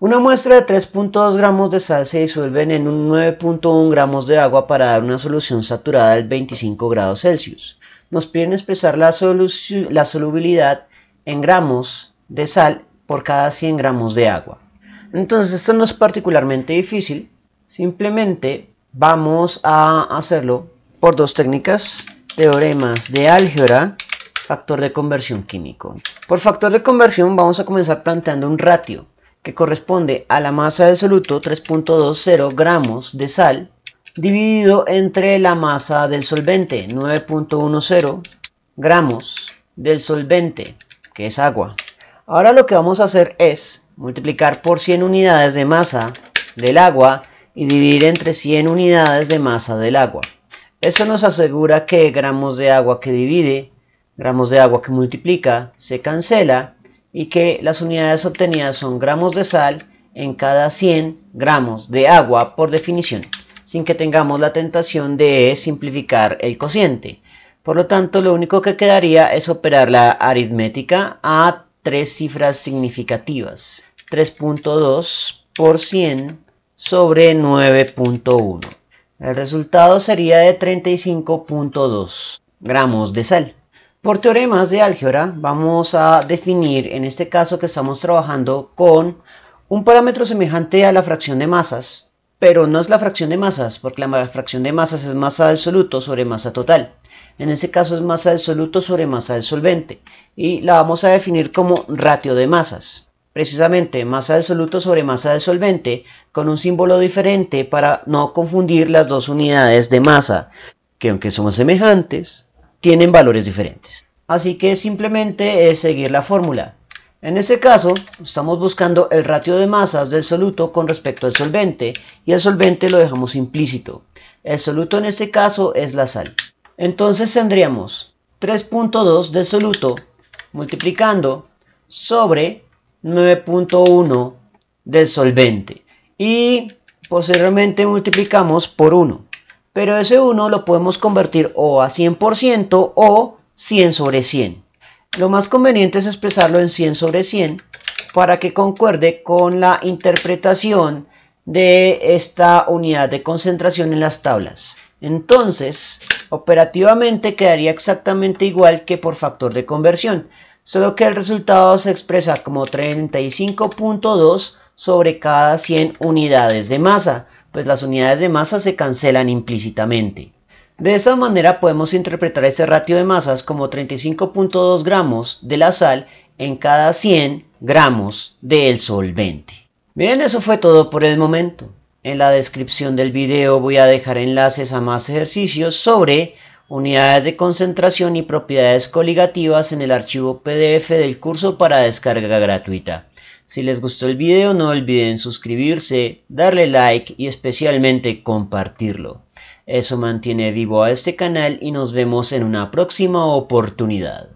Una muestra de 3.2 gramos de sal se disuelven en un 9.1 gramos de agua para dar una solución saturada de 25 grados Celsius. Nos piden expresar la, la solubilidad en gramos de sal por cada 100 gramos de agua. Entonces esto no es particularmente difícil, simplemente vamos a hacerlo por dos técnicas, teoremas de álgebra, factor de conversión químico. Por factor de conversión vamos a comenzar planteando un ratio que corresponde a la masa del soluto 3.20 gramos de sal, dividido entre la masa del solvente 9.10 gramos del solvente, que es agua. Ahora lo que vamos a hacer es multiplicar por 100 unidades de masa del agua y dividir entre 100 unidades de masa del agua. Eso nos asegura que gramos de agua que divide, gramos de agua que multiplica, se cancela y que las unidades obtenidas son gramos de sal en cada 100 gramos de agua por definición, sin que tengamos la tentación de simplificar el cociente. Por lo tanto, lo único que quedaría es operar la aritmética a tres cifras significativas, 3.2 por 100 sobre 9.1. El resultado sería de 35.2 gramos de sal. Por teoremas de álgebra vamos a definir en este caso que estamos trabajando con un parámetro semejante a la fracción de masas, pero no es la fracción de masas, porque la fracción de masas es masa del soluto sobre masa total. En este caso es masa del soluto sobre masa del solvente y la vamos a definir como ratio de masas. Precisamente masa del soluto sobre masa del solvente con un símbolo diferente para no confundir las dos unidades de masa, que aunque son semejantes, tienen valores diferentes. Así que simplemente es seguir la fórmula. En este caso, estamos buscando el ratio de masas del soluto con respecto al solvente y el solvente lo dejamos implícito. El soluto en este caso es la sal. Entonces tendríamos 3.2 del soluto multiplicando sobre 9.1 del solvente y posteriormente multiplicamos por 1 pero ese 1 lo podemos convertir o a 100% o 100 sobre 100. Lo más conveniente es expresarlo en 100 sobre 100 para que concuerde con la interpretación de esta unidad de concentración en las tablas. Entonces, operativamente quedaría exactamente igual que por factor de conversión, solo que el resultado se expresa como 35.2 sobre cada 100 unidades de masa, pues las unidades de masa se cancelan implícitamente. De esta manera podemos interpretar este ratio de masas como 35.2 gramos de la sal en cada 100 gramos del solvente. Bien, eso fue todo por el momento. En la descripción del video voy a dejar enlaces a más ejercicios sobre unidades de concentración y propiedades coligativas en el archivo PDF del curso para descarga gratuita. Si les gustó el video no olviden suscribirse, darle like y especialmente compartirlo. Eso mantiene vivo a este canal y nos vemos en una próxima oportunidad.